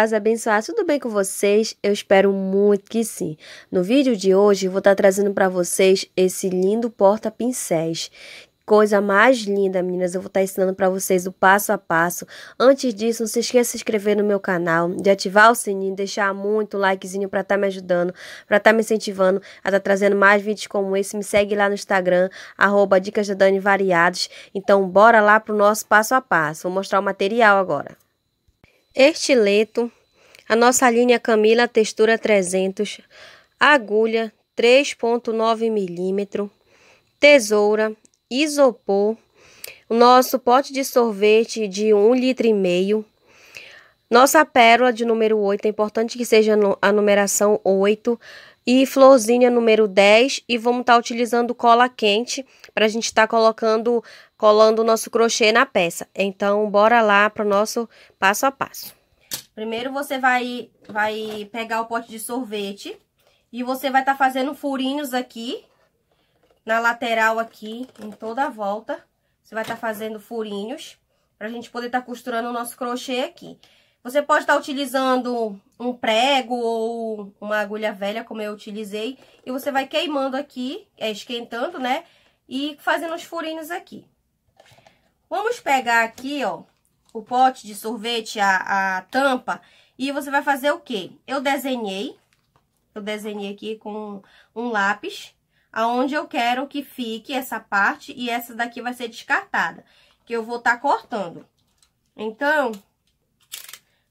paz, abençoar, tudo bem com vocês? Eu espero muito que sim. No vídeo de hoje, vou estar trazendo para vocês esse lindo porta-pincéis, coisa mais linda, meninas. Eu vou estar ensinando para vocês o passo a passo. Antes disso, não se esqueça de se inscrever no meu canal, de ativar o sininho, deixar muito likezinho para estar tá me ajudando, para estar tá me incentivando a estar tá trazendo mais vídeos como esse. Me segue lá no Instagram, arroba Dicas da Dani Variados. Então, bora lá pro nosso passo a passo. Vou mostrar o material agora. Estileto, a nossa linha Camila Textura 300, agulha 3.9 milímetro, tesoura, isopor, o nosso pote de sorvete de 1,5 litro e meio, nossa pérola de número 8, é importante que seja a numeração 8, e florzinha número 10, e vamos estar tá utilizando cola quente para a gente estar tá colocando colando o nosso crochê na peça. Então, bora lá pro nosso passo a passo. Primeiro, você vai, vai pegar o pote de sorvete e você vai estar tá fazendo furinhos aqui, na lateral aqui, em toda a volta. Você vai estar tá fazendo furinhos pra gente poder estar tá costurando o nosso crochê aqui. Você pode estar tá utilizando um prego ou uma agulha velha, como eu utilizei. E você vai queimando aqui, é, esquentando, né? E fazendo os furinhos aqui. Vamos pegar aqui, ó, o pote de sorvete, a, a tampa, e você vai fazer o quê? Eu desenhei, eu desenhei aqui com um lápis, aonde eu quero que fique essa parte e essa daqui vai ser descartada, que eu vou estar tá cortando. Então,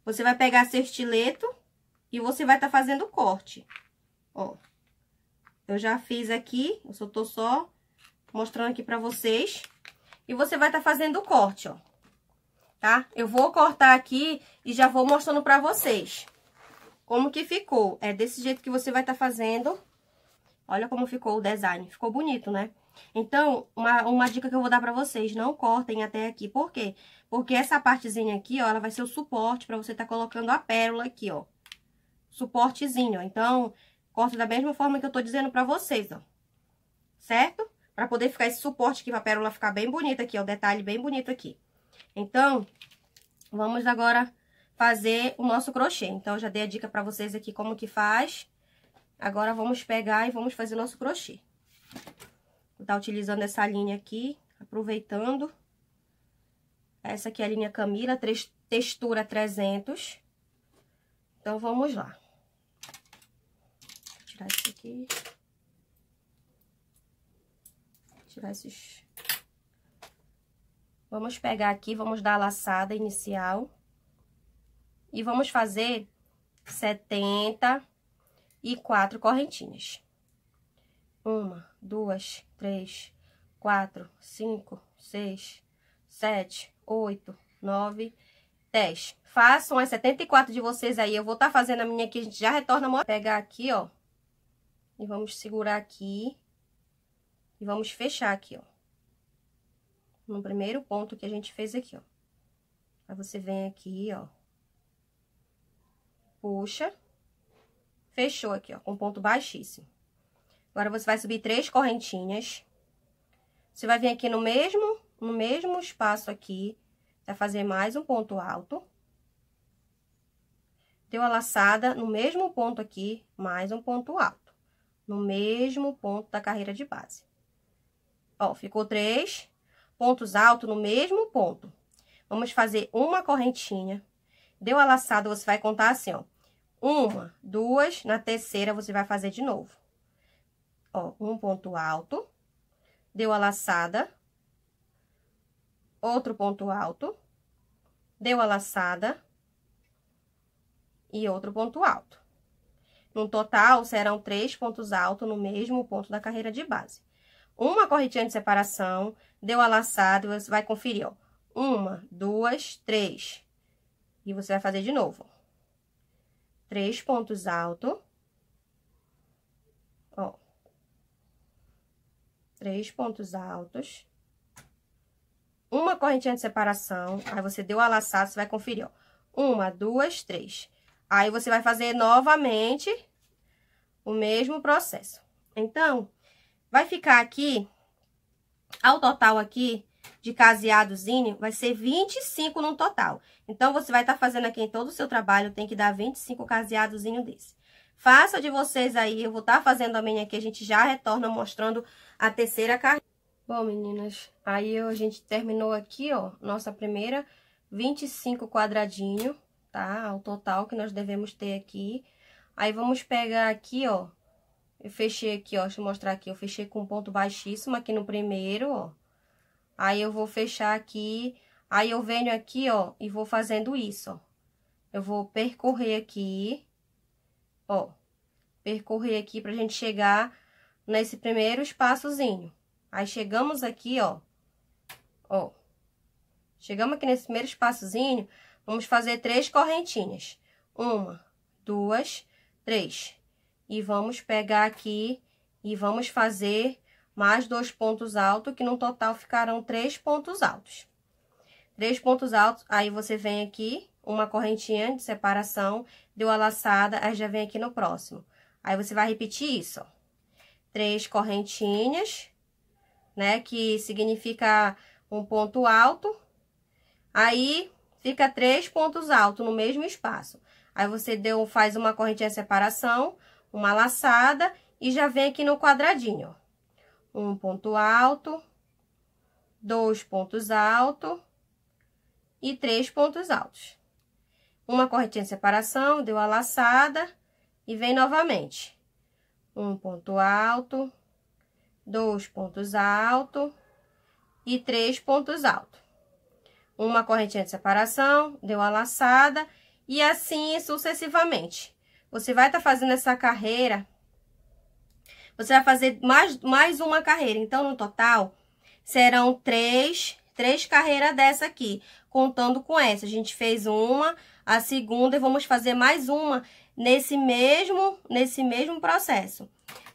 você vai pegar seu estileto e você vai estar tá fazendo o corte, ó. Eu já fiz aqui, eu só tô só mostrando aqui pra vocês e você vai estar tá fazendo o corte, ó. Tá? Eu vou cortar aqui e já vou mostrando pra vocês como que ficou. É desse jeito que você vai estar tá fazendo. Olha como ficou o design. Ficou bonito, né? Então, uma, uma dica que eu vou dar pra vocês, não cortem até aqui. Por quê? Porque essa partezinha aqui, ó, ela vai ser o suporte pra você estar tá colocando a pérola aqui, ó. Suportezinho, ó. Então, corta da mesma forma que eu tô dizendo pra vocês, ó. Certo? Pra poder ficar esse suporte aqui, pra pérola ficar bem bonita aqui, ó. O detalhe bem bonito aqui. Então, vamos agora fazer o nosso crochê. Então, eu já dei a dica pra vocês aqui como que faz. Agora, vamos pegar e vamos fazer nosso crochê. Vou tá utilizando essa linha aqui, aproveitando. Essa aqui é a linha Camila, textura 300. Então, vamos lá. Vou tirar isso aqui tirar esses... Vamos pegar aqui, vamos dar a laçada inicial. E vamos fazer 74 correntinhas. Uma, duas, três, quatro, cinco, seis, sete, oito, nove, dez. Façam as 74 de vocês aí. Eu vou estar tá fazendo a minha aqui, a gente já retorna. Pegar aqui, ó. E vamos segurar aqui. E vamos fechar aqui, ó. No primeiro ponto que a gente fez aqui, ó. Aí você vem aqui, ó. Puxa. Fechou aqui, ó, com ponto baixíssimo. Agora, você vai subir três correntinhas. Você vai vir aqui no mesmo, no mesmo espaço aqui, vai fazer mais um ponto alto. Deu a laçada no mesmo ponto aqui, mais um ponto alto. No mesmo ponto da carreira de base. Ó, ficou três pontos altos no mesmo ponto. Vamos fazer uma correntinha. Deu a laçada, você vai contar assim, ó. Uma, duas, na terceira você vai fazer de novo. Ó, um ponto alto. Deu a laçada. Outro ponto alto. Deu a laçada. E outro ponto alto. No total, serão três pontos altos no mesmo ponto da carreira de base uma correntinha de separação, deu a laçada, você vai conferir, ó. Uma, duas, três. E você vai fazer de novo. Três pontos alto. Ó. Três pontos altos. Uma correntinha de separação, aí você deu a laçada, você vai conferir, ó. Uma, duas, três. Aí, você vai fazer novamente o mesmo processo. Então, Vai ficar aqui, ao total aqui, de caseadozinho, vai ser 25 no total. Então, você vai estar tá fazendo aqui em todo o seu trabalho, tem que dar 25 caseadozinho desse. Faça de vocês aí, eu vou estar tá fazendo a minha aqui, a gente já retorna mostrando a terceira carreira. Bom, meninas, aí a gente terminou aqui, ó, nossa primeira 25 quadradinho, tá? O total que nós devemos ter aqui. Aí, vamos pegar aqui, ó, eu fechei aqui, ó, deixa eu mostrar aqui, eu fechei com ponto baixíssimo aqui no primeiro, ó. Aí, eu vou fechar aqui, aí eu venho aqui, ó, e vou fazendo isso, ó. Eu vou percorrer aqui, ó, percorrer aqui pra gente chegar nesse primeiro espaçozinho. Aí, chegamos aqui, ó, ó. Chegamos aqui nesse primeiro espaçozinho, vamos fazer três correntinhas. Uma, duas, três. E vamos pegar aqui e vamos fazer mais dois pontos altos, que no total ficarão três pontos altos. Três pontos altos, aí você vem aqui, uma correntinha de separação, deu a laçada, aí já vem aqui no próximo. Aí você vai repetir isso, ó. Três correntinhas, né, que significa um ponto alto. Aí, fica três pontos altos no mesmo espaço. Aí, você deu, faz uma correntinha de separação, uma laçada e já vem aqui no quadradinho, Um ponto alto, dois pontos altos e três pontos altos. Uma correntinha de separação, deu a laçada e vem novamente. Um ponto alto, dois pontos altos e três pontos altos. Uma correntinha de separação, deu a laçada e assim sucessivamente. Você vai estar tá fazendo essa carreira, você vai fazer mais, mais uma carreira. Então, no total, serão três, três carreiras dessa aqui, contando com essa. A gente fez uma, a segunda e vamos fazer mais uma nesse mesmo, nesse mesmo processo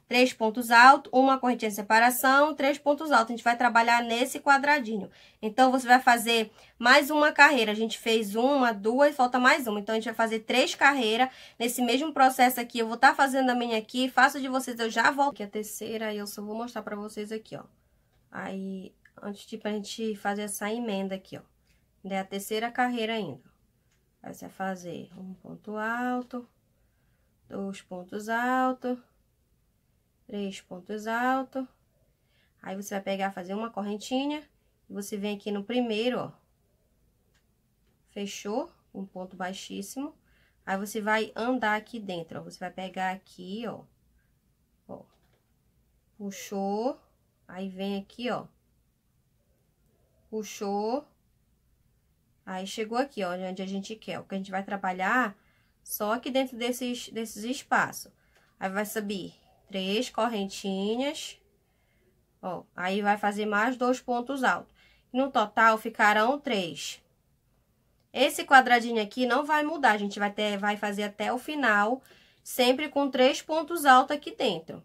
três pontos altos, uma correntinha de separação, três pontos altos. A gente vai trabalhar nesse quadradinho. Então, você vai fazer mais uma carreira. A gente fez uma, duas, falta mais uma. Então, a gente vai fazer três carreiras. Nesse mesmo processo aqui, eu vou estar tá fazendo a minha aqui. Faço de vocês, eu já volto. Aqui a terceira, eu só vou mostrar pra vocês aqui, ó. Aí, antes de a gente fazer essa emenda aqui, ó. É a terceira carreira ainda. Aí, você vai fazer um ponto alto, dois pontos altos três pontos altos. Aí, você vai pegar, fazer uma correntinha, e você vem aqui no primeiro, ó. Fechou? Um ponto baixíssimo. Aí, você vai andar aqui dentro, ó. Você vai pegar aqui, ó. Ó. Puxou. Aí, vem aqui, ó. Puxou. Aí, chegou aqui, ó, onde a gente quer. O que a gente vai trabalhar só aqui dentro desses, desses espaços. Aí, vai subir três correntinhas. Ó, aí vai fazer mais dois pontos altos. No total, ficarão três. Esse quadradinho aqui não vai mudar, a gente vai, ter, vai fazer até o final, sempre com três pontos altos aqui dentro.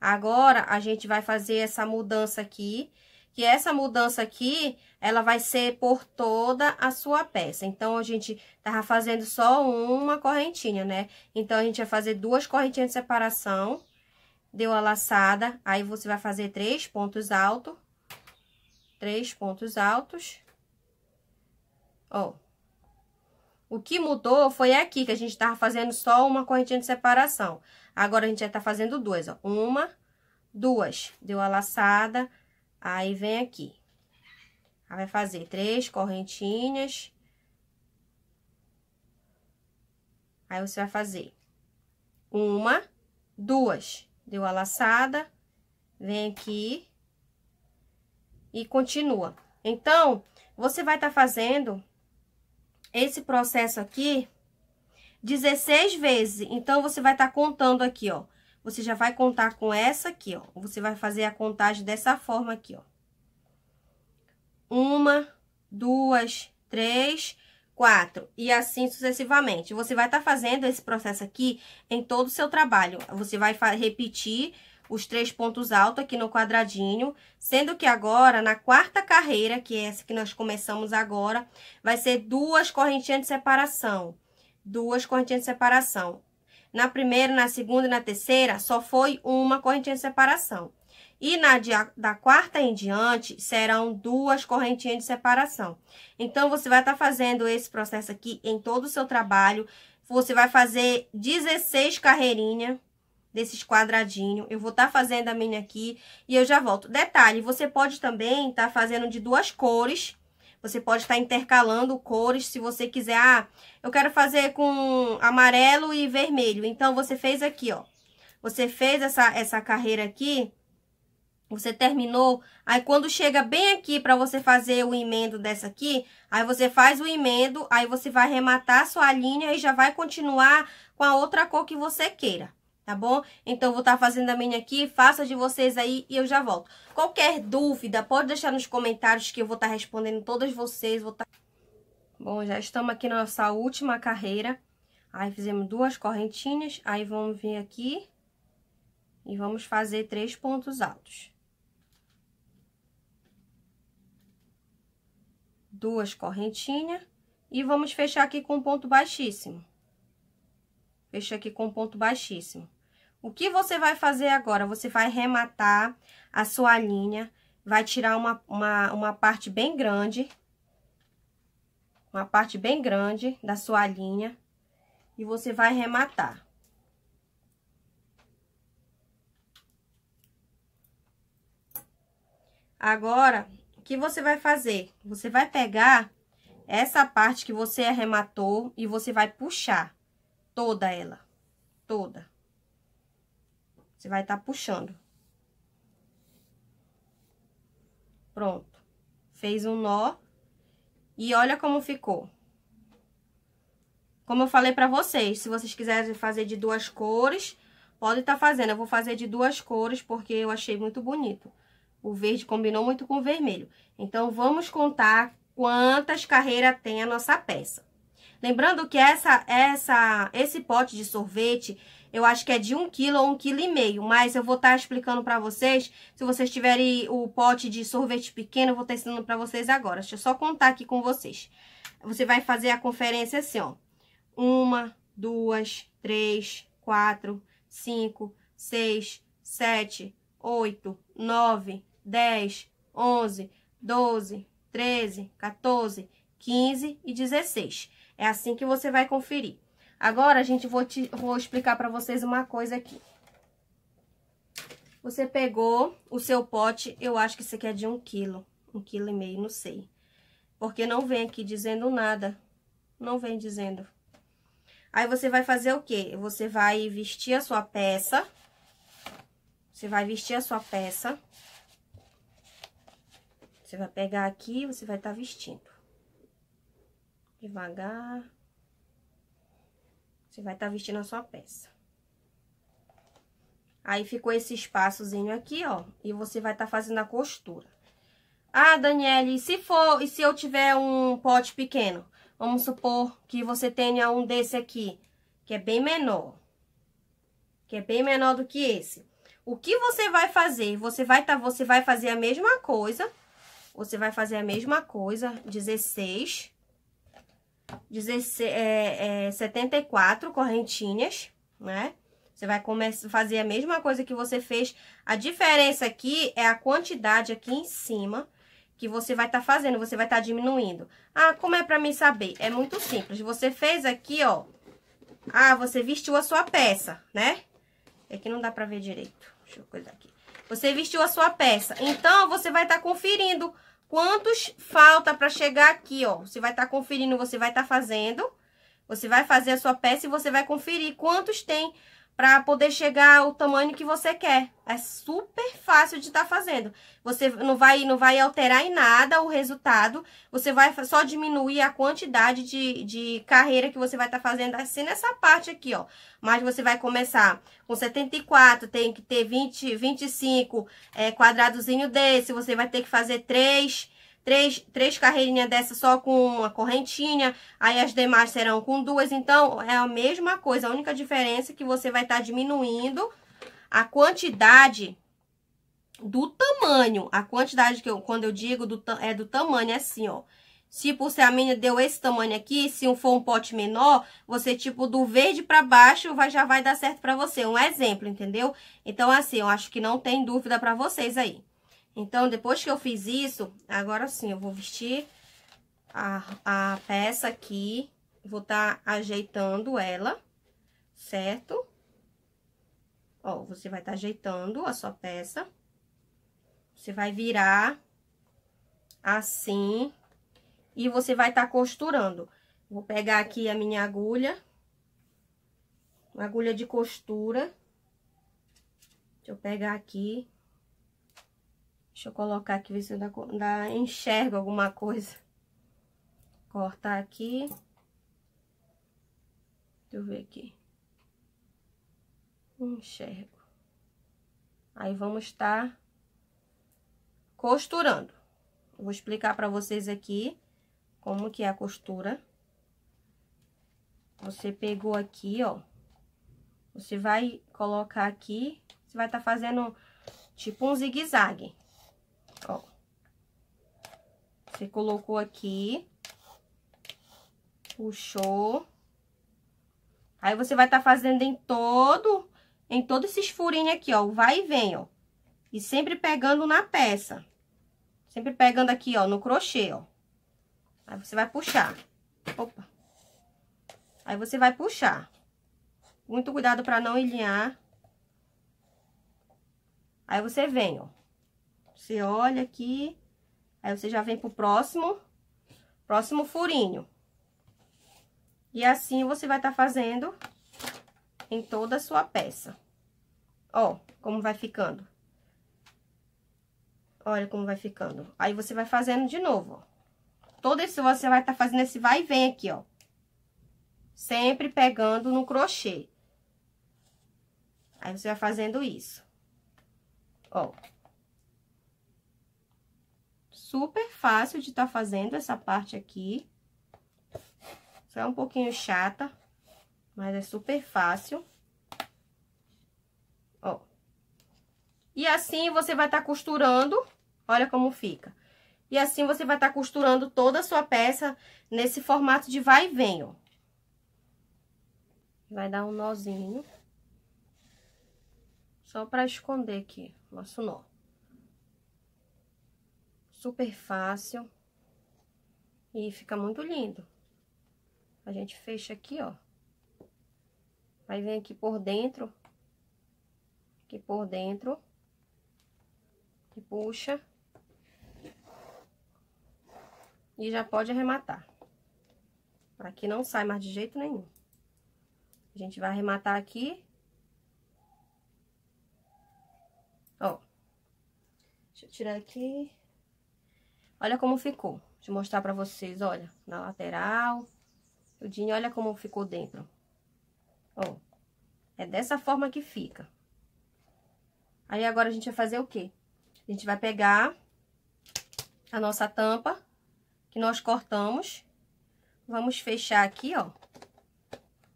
Agora, a gente vai fazer essa mudança aqui, que essa mudança aqui, ela vai ser por toda a sua peça. Então, a gente tava fazendo só uma correntinha, né? Então, a gente vai fazer duas correntinhas de separação deu a laçada, aí você vai fazer três pontos altos, três pontos altos, ó. O que mudou foi aqui, que a gente tava fazendo só uma correntinha de separação. Agora, a gente já tá fazendo duas, ó. Uma, duas. Deu a laçada, aí vem aqui. Aí vai fazer três correntinhas. Aí, você vai fazer uma, duas. Deu a laçada, vem aqui e continua. Então, você vai estar tá fazendo esse processo aqui 16 vezes. Então, você vai estar tá contando aqui, ó. Você já vai contar com essa aqui, ó. Você vai fazer a contagem dessa forma aqui, ó. Uma, duas, três, quatro e assim sucessivamente. Você vai estar tá fazendo esse processo aqui em todo o seu trabalho. Você vai repetir os três pontos altos aqui no quadradinho, sendo que agora, na quarta carreira, que é essa que nós começamos agora, vai ser duas correntinhas de separação. Duas correntinhas de separação. Na primeira, na segunda e na terceira, só foi uma correntinha de separação. E na dia, da quarta em diante, serão duas correntinhas de separação. Então, você vai estar tá fazendo esse processo aqui em todo o seu trabalho. Você vai fazer 16 carreirinhas desses quadradinhos. Eu vou estar tá fazendo a minha aqui e eu já volto. Detalhe, você pode também estar tá fazendo de duas cores. Você pode estar tá intercalando cores se você quiser. Ah, eu quero fazer com amarelo e vermelho. Então, você fez aqui, ó. Você fez essa, essa carreira aqui você terminou, aí quando chega bem aqui para você fazer o emendo dessa aqui, aí você faz o emendo, aí você vai rematar a sua linha e já vai continuar com a outra cor que você queira, tá bom? Então, vou estar tá fazendo a minha aqui, faça de vocês aí e eu já volto. Qualquer dúvida, pode deixar nos comentários que eu vou estar tá respondendo todas vocês, vou tá... Bom, já estamos aqui na nossa última carreira. Aí, fizemos duas correntinhas, aí vamos vir aqui e vamos fazer três pontos altos. duas correntinhas. E vamos fechar aqui com um ponto baixíssimo. Fecha aqui com um ponto baixíssimo. O que você vai fazer agora? Você vai rematar a sua linha, vai tirar uma, uma, uma parte bem grande, uma parte bem grande da sua linha, e você vai rematar. Agora, que você vai fazer? Você vai pegar essa parte que você arrematou e você vai puxar toda ela, toda. Você vai estar tá puxando. Pronto. Fez um nó e olha como ficou. Como eu falei pra vocês, se vocês quiserem fazer de duas cores, pode estar tá fazendo. Eu vou fazer de duas cores porque eu achei muito bonito. O verde combinou muito com o vermelho. Então, vamos contar quantas carreiras tem a nossa peça. Lembrando que essa, essa, esse pote de sorvete, eu acho que é de 1 kg ou 1,5 kg, mas eu vou estar tá explicando para vocês, se vocês tiverem o pote de sorvete pequeno, eu vou estar tá ensinando para vocês agora. Deixa eu só contar aqui com vocês. Você vai fazer a conferência assim, ó. Uma, duas, três, quatro, cinco, seis, sete, oito, nove, 10, 11, 12, 13, 14, 15 e 16. É assim que você vai conferir. Agora, gente, vou, te, vou explicar pra vocês uma coisa aqui. Você pegou o seu pote, eu acho que isso aqui é de um quilo, um quilo e meio, não sei. Porque não vem aqui dizendo nada, não vem dizendo. Aí, você vai fazer o quê? Você vai vestir a sua peça, você vai vestir a sua peça, você vai pegar aqui e você vai estar tá vestindo. Devagar. Você vai estar tá vestindo a sua peça. Aí, ficou esse espaçozinho aqui, ó. E você vai estar tá fazendo a costura. Ah, Daniele, e se for, e se eu tiver um pote pequeno? Vamos supor que você tenha um desse aqui, que é bem menor. Que é bem menor do que esse. O que você vai fazer? Você vai, tá, você vai fazer a mesma coisa, você vai fazer a mesma coisa, 16, 16 é, é, 74 correntinhas, né? Você vai começar, fazer a mesma coisa que você fez. A diferença aqui é a quantidade aqui em cima que você vai estar tá fazendo, você vai estar tá diminuindo. Ah, como é pra mim saber? É muito simples. Você fez aqui, ó. Ah, você vestiu a sua peça, né? É que não dá pra ver direito. Deixa eu coisar aqui. Você vestiu a sua peça. Então, você vai estar tá conferindo quantos falta para chegar aqui, ó. Você vai estar tá conferindo, você vai estar tá fazendo. Você vai fazer a sua peça e você vai conferir quantos tem para poder chegar ao tamanho que você quer. É super fácil de estar tá fazendo. Você não vai, não vai alterar em nada o resultado, você vai só diminuir a quantidade de, de carreira que você vai estar tá fazendo, assim nessa parte aqui, ó. Mas você vai começar com 74, tem que ter 20, 25 é, quadradozinho desse, você vai ter que fazer 3 três, três carreirinhas dessa só com uma correntinha, aí as demais serão com duas. Então, é a mesma coisa, a única diferença é que você vai estar tá diminuindo a quantidade do tamanho. A quantidade que eu, quando eu digo, do, é do tamanho, é assim, ó. Se por ser a minha deu esse tamanho aqui, se for um pote menor, você, tipo, do verde para baixo vai, já vai dar certo para você. Um exemplo, entendeu? Então, assim, eu acho que não tem dúvida para vocês aí. Então, depois que eu fiz isso, agora sim, eu vou vestir a, a peça aqui, vou tá ajeitando ela, certo? Ó, você vai tá ajeitando a sua peça. Você vai virar assim e você vai tá costurando. Vou pegar aqui a minha agulha, uma agulha de costura. Deixa eu pegar aqui Deixa eu colocar aqui, ver se eu dá, enxergo alguma coisa. Cortar aqui. Deixa eu ver aqui. Enxergo. Aí, vamos estar tá costurando. vou explicar pra vocês aqui como que é a costura. Você pegou aqui, ó. Você vai colocar aqui, você vai estar tá fazendo tipo um zigue-zague. Ó. Você colocou aqui. Puxou. Aí, você vai estar tá fazendo em todo, em todos esses furinhos aqui, ó. Vai e vem, ó. E sempre pegando na peça. Sempre pegando aqui, ó, no crochê, ó. Aí, você vai puxar. Opa. Aí, você vai puxar. Muito cuidado para não ilhinhar. Aí, você vem, ó. Você olha aqui, aí você já vem pro próximo, próximo furinho. E assim você vai estar tá fazendo em toda a sua peça. Ó, como vai ficando. Olha como vai ficando. Aí você vai fazendo de novo, ó. Todo isso você vai estar tá fazendo esse vai e vem aqui, ó. Sempre pegando no crochê. Aí você vai fazendo isso. Ó super fácil de estar tá fazendo essa parte aqui. Só é um pouquinho chata, mas é super fácil. Ó. E assim você vai estar tá costurando, olha como fica. E assim você vai estar tá costurando toda a sua peça nesse formato de vai e vem, ó. Vai dar um nozinho. Só pra esconder aqui, nosso nó super fácil e fica muito lindo. A gente fecha aqui, ó. Aí vem aqui por dentro, aqui por dentro, e puxa. E já pode arrematar. Aqui não sai mais de jeito nenhum. A gente vai arrematar aqui. Ó. Deixa eu tirar aqui. Olha como ficou. Deixa eu mostrar pra vocês, olha, na lateral. Tudinho, olha como ficou dentro. Ó, é dessa forma que fica. Aí, agora, a gente vai fazer o quê? A gente vai pegar a nossa tampa, que nós cortamos. Vamos fechar aqui, ó.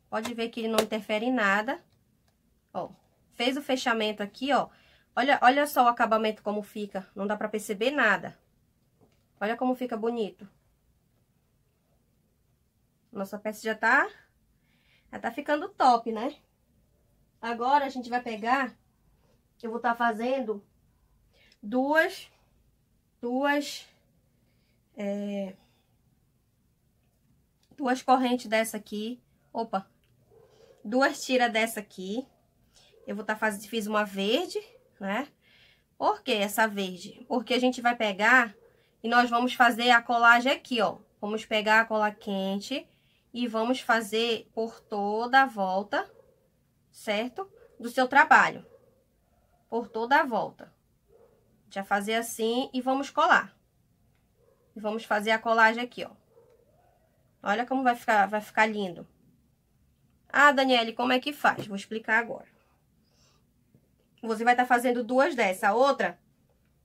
Pode ver que ele não interfere em nada. Ó, fez o fechamento aqui, ó. Olha, olha só o acabamento como fica. Não dá pra perceber nada. Olha como fica bonito. Nossa peça já tá... Já tá ficando top, né? Agora, a gente vai pegar... Eu vou estar tá fazendo duas... Duas... É, duas correntes dessa aqui. Opa! Duas tiras dessa aqui. Eu vou estar tá fazendo... Fiz uma verde, né? Por que essa verde? Porque a gente vai pegar e nós vamos fazer a colagem aqui, ó. Vamos pegar a cola quente e vamos fazer por toda a volta, certo? Do seu trabalho. Por toda a volta. Já fazer assim e vamos colar. E vamos fazer a colagem aqui, ó. Olha como vai ficar, vai ficar lindo. Ah, Daniele, como é que faz? Vou explicar agora. Você vai estar tá fazendo duas dessa. A outra,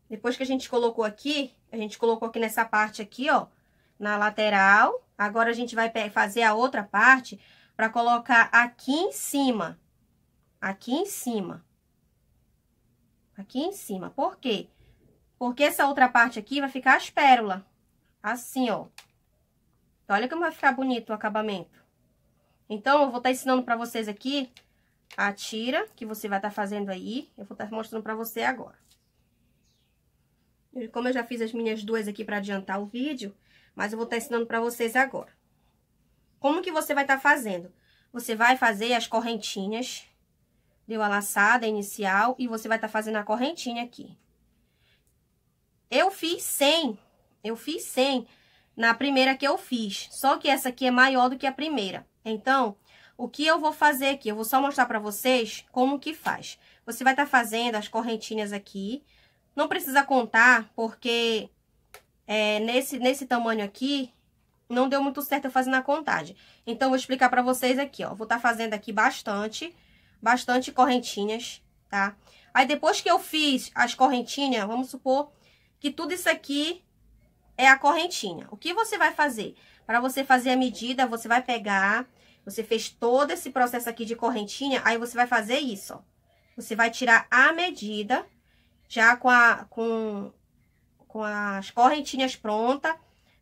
depois que a gente colocou aqui, a gente colocou aqui nessa parte aqui, ó, na lateral. Agora, a gente vai fazer a outra parte para colocar aqui em cima. Aqui em cima. Aqui em cima. Por quê? Porque essa outra parte aqui vai ficar as pérolas. Assim, ó. Então, olha como vai ficar bonito o acabamento. Então, eu vou estar tá ensinando para vocês aqui a tira que você vai estar tá fazendo aí. Eu vou estar tá mostrando para você agora. Como eu já fiz as minhas duas aqui para adiantar o vídeo, mas eu vou estar tá ensinando para vocês agora. Como que você vai estar tá fazendo? Você vai fazer as correntinhas, deu a laçada inicial e você vai estar tá fazendo a correntinha aqui. Eu fiz 100, eu fiz 100 na primeira que eu fiz, só que essa aqui é maior do que a primeira. Então, o que eu vou fazer aqui? Eu vou só mostrar para vocês como que faz. Você vai estar tá fazendo as correntinhas aqui, não precisa contar, porque é, nesse, nesse tamanho aqui, não deu muito certo eu fazer na contagem. Então, vou explicar pra vocês aqui, ó. Vou tá fazendo aqui bastante, bastante correntinhas, tá? Aí, depois que eu fiz as correntinhas, vamos supor que tudo isso aqui é a correntinha. O que você vai fazer? Para você fazer a medida, você vai pegar... Você fez todo esse processo aqui de correntinha, aí você vai fazer isso, ó. Você vai tirar a medida já com, a, com, com as correntinhas prontas,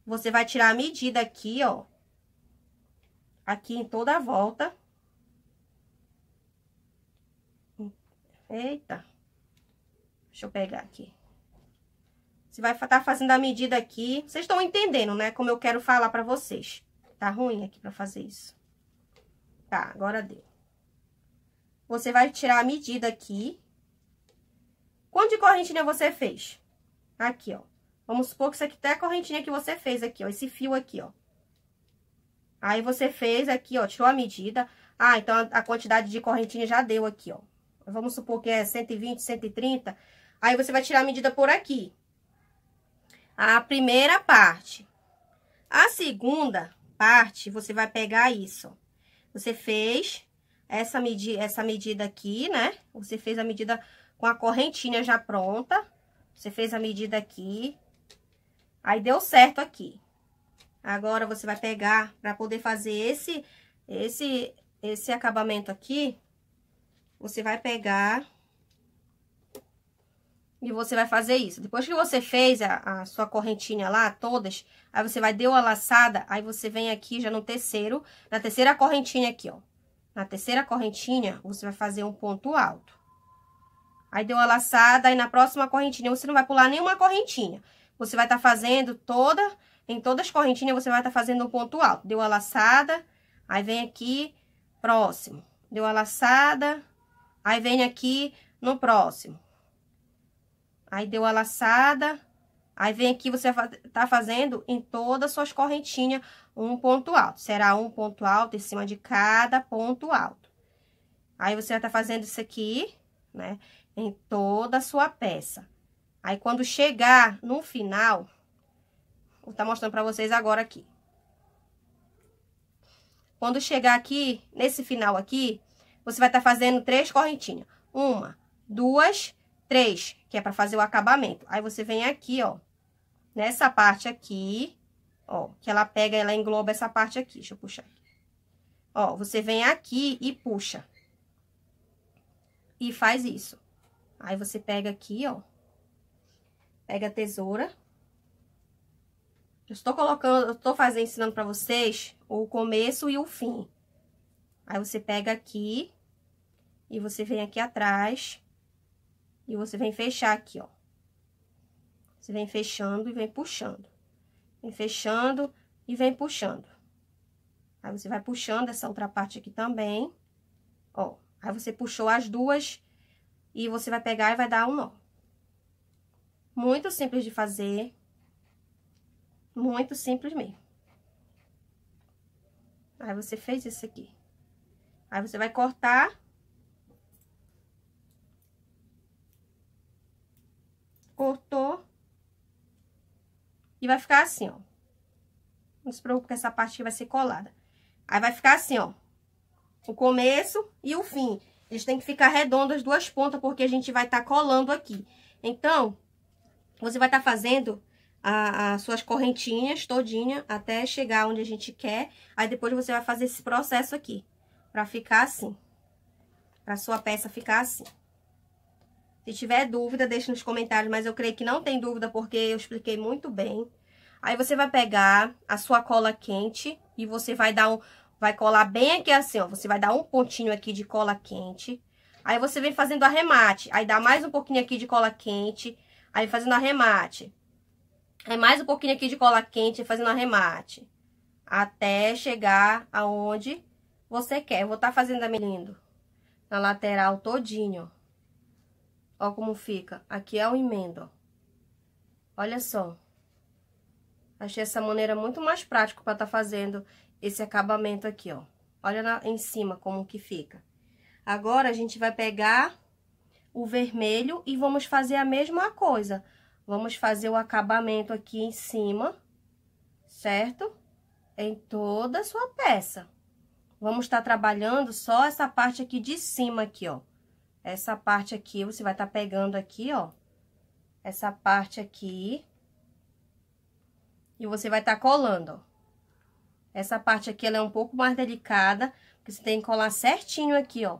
você vai tirar a medida aqui, ó. Aqui em toda a volta. Eita. Deixa eu pegar aqui. Você vai estar tá fazendo a medida aqui. Vocês estão entendendo, né? Como eu quero falar pra vocês. Tá ruim aqui pra fazer isso. Tá, agora deu. Você vai tirar a medida aqui. Quanto de correntinha você fez? Aqui, ó. Vamos supor que isso aqui até tá a correntinha que você fez aqui, ó. Esse fio aqui, ó. Aí, você fez aqui, ó, tirou a medida. Ah, então, a quantidade de correntinha já deu aqui, ó. Vamos supor que é 120, 130. Aí, você vai tirar a medida por aqui. A primeira parte. A segunda parte, você vai pegar isso. Você fez essa medida, essa medida aqui, né? Você fez a medida com a correntinha já pronta. Você fez a medida aqui. Aí, deu certo aqui. Agora, você vai pegar para poder fazer esse, esse, esse acabamento aqui. Você vai pegar e você vai fazer isso. Depois que você fez a, a, sua correntinha lá, todas, aí você vai deu a laçada, aí você vem aqui já no terceiro, na terceira correntinha aqui, ó. Na terceira correntinha, você vai fazer um ponto alto. Aí deu uma laçada, aí na próxima correntinha você não vai pular nenhuma correntinha. Você vai estar tá fazendo toda, em todas as correntinhas você vai estar tá fazendo um ponto alto. Deu uma laçada, aí vem aqui, próximo. Deu uma laçada, aí vem aqui no próximo. Aí deu uma laçada, aí vem aqui, você tá fazendo em todas as suas correntinhas um ponto alto. Será um ponto alto em cima de cada ponto alto. Aí você vai tá fazendo isso aqui, né? em toda a sua peça. Aí, quando chegar no final, vou estar tá mostrando para vocês agora aqui. Quando chegar aqui, nesse final aqui, você vai estar tá fazendo três correntinhas. Uma, duas, três, que é para fazer o acabamento. Aí, você vem aqui, ó, nessa parte aqui, ó, que ela pega, ela engloba essa parte aqui. Deixa eu puxar aqui. Ó, você vem aqui e puxa. E faz isso. Aí, você pega aqui, ó, pega a tesoura. Eu estou colocando, eu estou fazendo, ensinando pra vocês o começo e o fim. Aí, você pega aqui e você vem aqui atrás e você vem fechar aqui, ó. Você vem fechando e vem puxando. Vem fechando e vem puxando. Aí, você vai puxando essa outra parte aqui também, ó. Aí, você puxou as duas e você vai pegar e vai dar um nó. Muito simples de fazer. Muito simples mesmo. Aí, você fez isso aqui. Aí, você vai cortar. Cortou. E vai ficar assim, ó. Não se preocupe que essa parte aqui vai ser colada. Aí, vai ficar assim, ó. O começo e o fim. Eles têm que ficar redondas as duas pontas, porque a gente vai estar tá colando aqui. Então, você vai estar tá fazendo as suas correntinhas todinha até chegar onde a gente quer. Aí, depois você vai fazer esse processo aqui, pra ficar assim. Pra sua peça ficar assim. Se tiver dúvida, deixa nos comentários, mas eu creio que não tem dúvida, porque eu expliquei muito bem. Aí, você vai pegar a sua cola quente e você vai dar um, Vai colar bem aqui assim, ó. Você vai dar um pontinho aqui de cola quente. Aí você vem fazendo arremate. Aí dá mais um pouquinho aqui de cola quente. Aí fazendo arremate. Aí mais um pouquinho aqui de cola quente, fazendo arremate. Até chegar aonde você quer. Eu vou tá fazendo a lindo. Na lateral todinho, ó. Ó como fica. Aqui é o emendo, ó. Olha só. Achei essa maneira muito mais prática para tá fazendo esse acabamento aqui, ó. Olha em cima como que fica. Agora, a gente vai pegar o vermelho e vamos fazer a mesma coisa. Vamos fazer o acabamento aqui em cima, certo? Em toda a sua peça. Vamos estar tá trabalhando só essa parte aqui de cima aqui, ó. Essa parte aqui, você vai estar tá pegando aqui, ó. Essa parte aqui. E você vai estar tá colando, ó. Essa parte aqui, ela é um pouco mais delicada, porque você tem que colar certinho aqui, ó.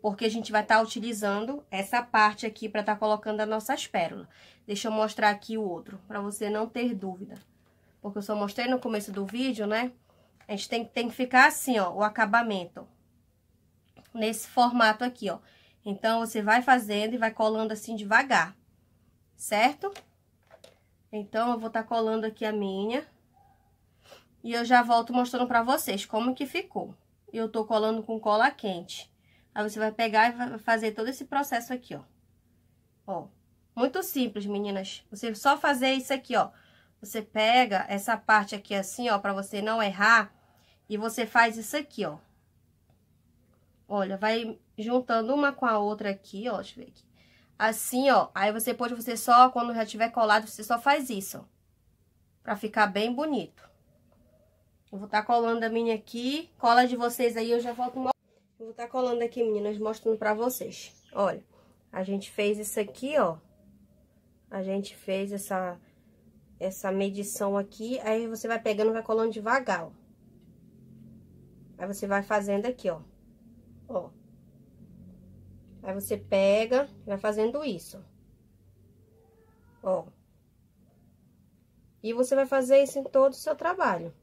Porque a gente vai estar tá utilizando essa parte aqui para estar tá colocando as nossas pérolas. Deixa eu mostrar aqui o outro, para você não ter dúvida. Porque eu só mostrei no começo do vídeo, né? A gente tem, tem que ficar assim, ó, o acabamento. Nesse formato aqui, ó. Então, você vai fazendo e vai colando assim devagar, certo? Então, eu vou estar tá colando aqui a minha. E eu já volto mostrando pra vocês como que ficou. Eu tô colando com cola quente. Aí você vai pegar e vai fazer todo esse processo aqui, ó. Ó, muito simples, meninas. Você só fazer isso aqui, ó. Você pega essa parte aqui assim, ó, pra você não errar. E você faz isso aqui, ó. Olha, vai juntando uma com a outra aqui, ó. Deixa eu ver aqui. Assim, ó. Aí você pode, você só, quando já tiver colado, você só faz isso, ó. Pra ficar bem bonito. Eu vou estar tá colando a minha aqui. Cola de vocês aí, eu já volto... Eu vou estar tá colando aqui, meninas, mostrando pra vocês. Olha, a gente fez isso aqui, ó. A gente fez essa, essa medição aqui. Aí você vai pegando, vai colando devagar, ó. Aí você vai fazendo aqui, ó. Ó. Aí você pega, vai fazendo isso. Ó. E você vai fazer isso em todo o seu trabalho.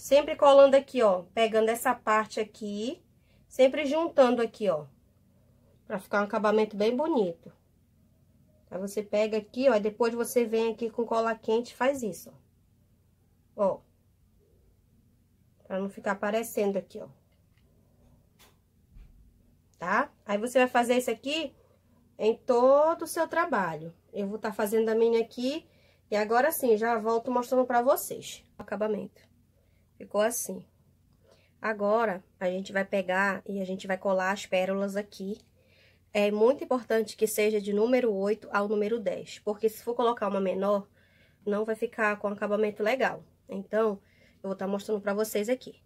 Sempre colando aqui, ó, pegando essa parte aqui, sempre juntando aqui, ó, pra ficar um acabamento bem bonito. Aí você pega aqui, ó, e depois você vem aqui com cola quente e faz isso, ó. Ó. Pra não ficar aparecendo aqui, ó. Tá? Aí você vai fazer isso aqui em todo o seu trabalho. Eu vou estar tá fazendo a minha aqui e agora sim, já volto mostrando pra vocês o acabamento. Ficou assim. Agora, a gente vai pegar e a gente vai colar as pérolas aqui. É muito importante que seja de número 8 ao número 10, porque se for colocar uma menor, não vai ficar com acabamento legal. Então, eu vou estar tá mostrando pra vocês aqui.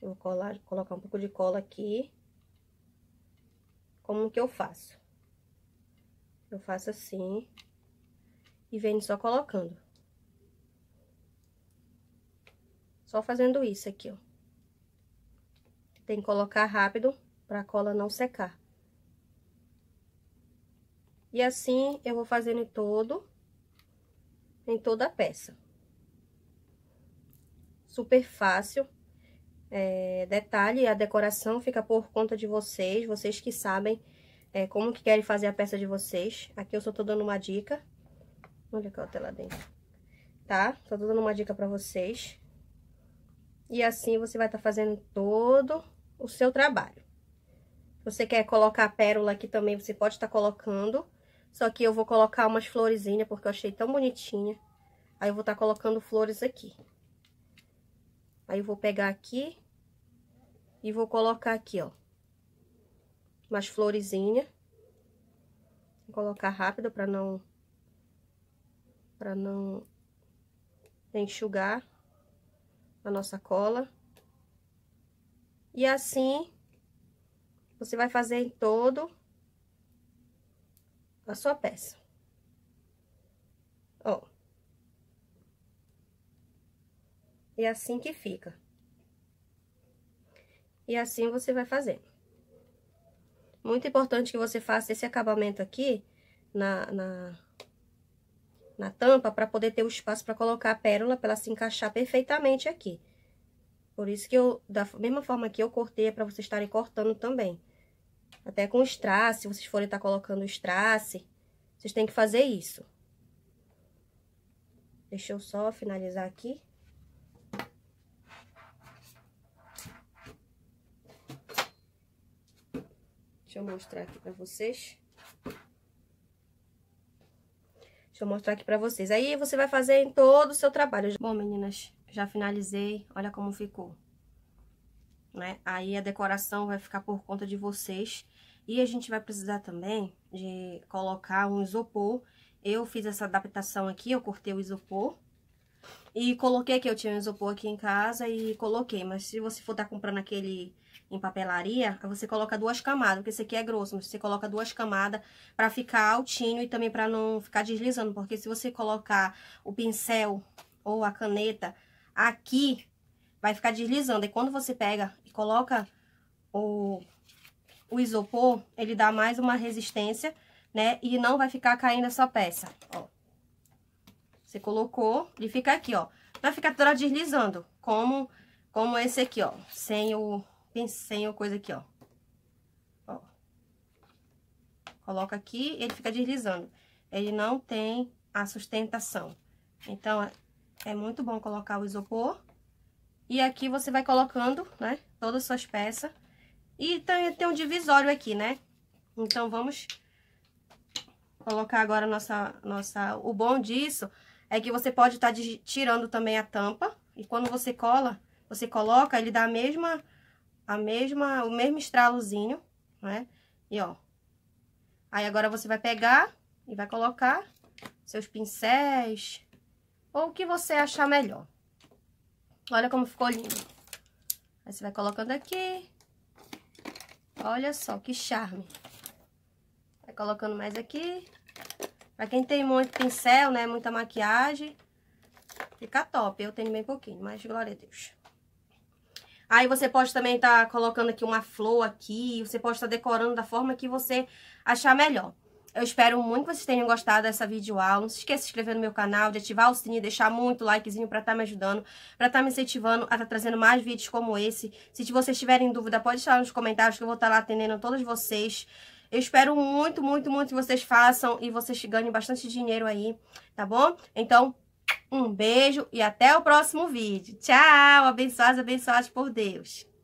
Eu vou colar, colocar um pouco de cola aqui. Como que eu faço? Eu faço assim e venho só colocando. Só fazendo isso aqui, ó. Tem que colocar rápido pra cola não secar. E assim, eu vou fazendo em todo, em toda a peça. Super fácil. É, detalhe, a decoração fica por conta de vocês, vocês que sabem é, como que querem fazer a peça de vocês. Aqui eu só tô dando uma dica. Olha que eu tem lá dentro. Tá? Só tô dando uma dica pra vocês. E assim você vai estar tá fazendo todo o seu trabalho. Você quer colocar a pérola aqui também, você pode estar tá colocando. Só que eu vou colocar umas florezinhas, porque eu achei tão bonitinha. Aí eu vou estar tá colocando flores aqui. Aí eu vou pegar aqui e vou colocar aqui, ó. Umas florezinhas. Vou colocar rápido para não... para não enxugar a nossa cola. E assim, você vai fazer em todo a sua peça. Ó. É assim que fica. E assim você vai fazendo Muito importante que você faça esse acabamento aqui na, na na tampa para poder ter o espaço para colocar a pérola para ela se encaixar perfeitamente aqui. Por isso que eu, da mesma forma que eu cortei, é para vocês estarem cortando também. Até com os se vocês forem estar tá colocando os vocês têm que fazer isso. Deixa eu só finalizar aqui. Deixa eu mostrar aqui para vocês. Deixa eu mostrar aqui pra vocês. Aí você vai fazer em todo o seu trabalho. Bom, meninas, já finalizei. Olha como ficou. Né? Aí a decoração vai ficar por conta de vocês. E a gente vai precisar também de colocar um isopor. Eu fiz essa adaptação aqui, eu cortei o isopor. E coloquei aqui, eu tinha um isopor aqui em casa e coloquei. Mas se você for estar tá comprando aquele em papelaria, você coloca duas camadas, porque esse aqui é grosso, mas você coloca duas camadas para ficar altinho e também para não ficar deslizando, porque se você colocar o pincel ou a caneta aqui, vai ficar deslizando. E quando você pega e coloca o, o isopor, ele dá mais uma resistência, né? E não vai ficar caindo essa peça, ó. Você colocou, e fica aqui, ó. Vai ficar toda deslizando, como, como esse aqui, ó. Sem o, sem o coisa aqui, ó. ó. Coloca aqui, ele fica deslizando. Ele não tem a sustentação. Então, é, é muito bom colocar o isopor. E aqui você vai colocando, né, todas as suas peças. E tem, tem um divisório aqui, né? Então, vamos colocar agora nossa, nossa... O bom disso é que você pode estar tá tirando também a tampa. E quando você cola, você coloca, ele dá a mesma, a mesma, o mesmo estralozinho, né? E ó. Aí agora você vai pegar e vai colocar seus pincéis ou o que você achar melhor. Olha como ficou lindo. Aí você vai colocando aqui. Olha só que charme. Vai colocando mais aqui. Pra quem tem muito pincel, né, muita maquiagem, fica top. Eu tenho bem pouquinho, mas glória a Deus. Aí você pode também estar tá colocando aqui uma flor aqui, você pode estar tá decorando da forma que você achar melhor. Eu espero muito que vocês tenham gostado dessa videoaula. Não se esqueça de se inscrever no meu canal, de ativar o sininho, deixar muito likezinho para estar tá me ajudando, para estar tá me incentivando a estar tá trazendo mais vídeos como esse. Se vocês tiverem dúvida, pode deixar nos comentários que eu vou estar tá lá atendendo todos vocês. Eu espero muito, muito, muito que vocês façam e vocês ganhem bastante dinheiro aí, tá bom? Então, um beijo e até o próximo vídeo. Tchau, abençoados, abençoados por Deus.